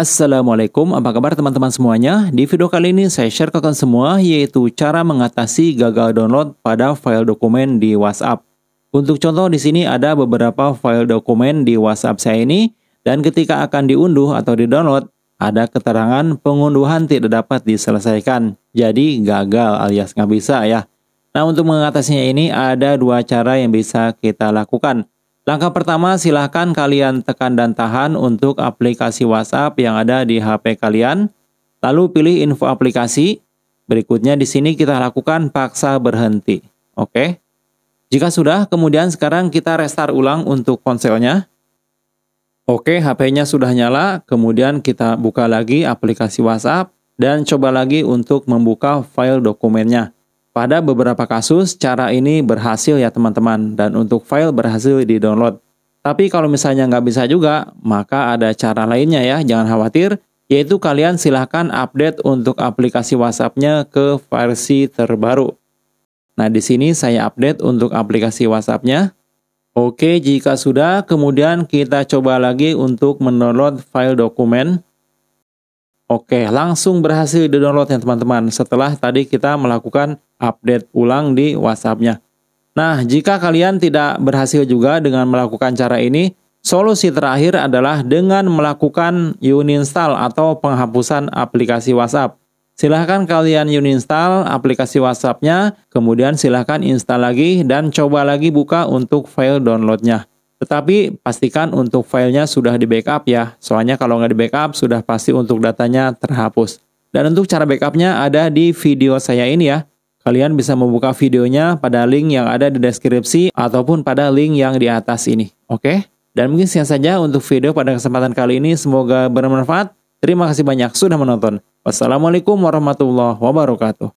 Assalamualaikum, apa kabar teman-teman semuanya? Di video kali ini saya share ke kalian semua yaitu cara mengatasi gagal download pada file dokumen di WhatsApp. Untuk contoh di sini ada beberapa file dokumen di WhatsApp saya ini dan ketika akan diunduh atau di-download ada keterangan pengunduhan tidak dapat diselesaikan. Jadi gagal alias nggak bisa ya. Nah untuk mengatasinya ini ada dua cara yang bisa kita lakukan. Langkah pertama, silahkan kalian tekan dan tahan untuk aplikasi WhatsApp yang ada di HP kalian. Lalu pilih info aplikasi. Berikutnya di sini kita lakukan paksa berhenti. Oke. Jika sudah, kemudian sekarang kita restart ulang untuk ponselnya. Oke, HP-nya sudah nyala. Kemudian kita buka lagi aplikasi WhatsApp dan coba lagi untuk membuka file dokumennya. Pada beberapa kasus, cara ini berhasil ya teman-teman, dan untuk file berhasil di-download. Tapi kalau misalnya nggak bisa juga, maka ada cara lainnya ya, jangan khawatir, yaitu kalian silahkan update untuk aplikasi WhatsApp-nya ke versi terbaru. Nah, di sini saya update untuk aplikasi WhatsApp-nya. Oke, jika sudah, kemudian kita coba lagi untuk mendownload file dokumen. Oke, langsung berhasil di-download ya teman-teman setelah tadi kita melakukan update ulang di WhatsApp-nya. Nah, jika kalian tidak berhasil juga dengan melakukan cara ini, solusi terakhir adalah dengan melakukan uninstall atau penghapusan aplikasi WhatsApp. Silahkan kalian uninstall aplikasi WhatsApp-nya, kemudian silahkan install lagi dan coba lagi buka untuk file download-nya. Tetapi pastikan untuk filenya sudah di backup ya, soalnya kalau nggak di backup sudah pasti untuk datanya terhapus. Dan untuk cara backupnya ada di video saya ini ya. Kalian bisa membuka videonya pada link yang ada di deskripsi ataupun pada link yang di atas ini. Oke? Dan mungkin sekian saja untuk video pada kesempatan kali ini. Semoga bermanfaat. Terima kasih banyak sudah menonton. Wassalamualaikum warahmatullahi wabarakatuh.